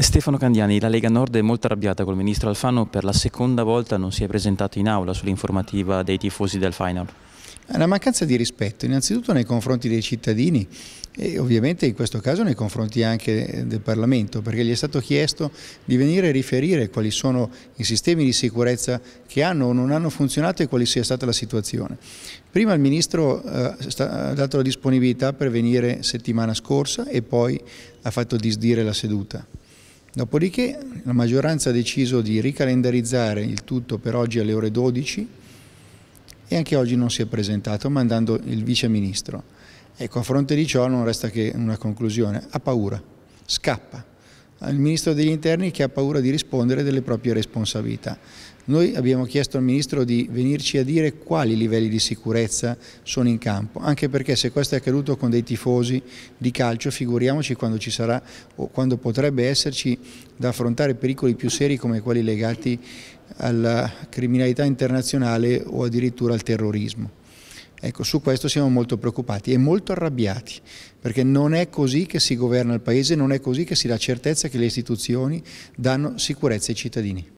Stefano Candiani, la Lega Nord è molto arrabbiata col ministro Alfano, per la seconda volta non si è presentato in aula sull'informativa dei tifosi del final. La mancanza di rispetto, innanzitutto nei confronti dei cittadini e ovviamente in questo caso nei confronti anche eh, del Parlamento, perché gli è stato chiesto di venire a riferire quali sono i sistemi di sicurezza che hanno o non hanno funzionato e quale sia stata la situazione. Prima il Ministro eh, ha dato la disponibilità per venire settimana scorsa e poi ha fatto disdire la seduta. Dopodiché la maggioranza ha deciso di ricalendarizzare il tutto per oggi alle ore 12 e anche oggi non si è presentato mandando il viceministro. Ecco, a fronte di ciò non resta che una conclusione, ha paura, scappa al Ministro degli Interni che ha paura di rispondere delle proprie responsabilità. Noi abbiamo chiesto al Ministro di venirci a dire quali livelli di sicurezza sono in campo, anche perché se questo è accaduto con dei tifosi di calcio, figuriamoci quando ci sarà o quando potrebbe esserci da affrontare pericoli più seri come quelli legati alla criminalità internazionale o addirittura al terrorismo. Ecco, su questo siamo molto preoccupati e molto arrabbiati, perché non è così che si governa il Paese, non è così che si dà certezza che le istituzioni danno sicurezza ai cittadini.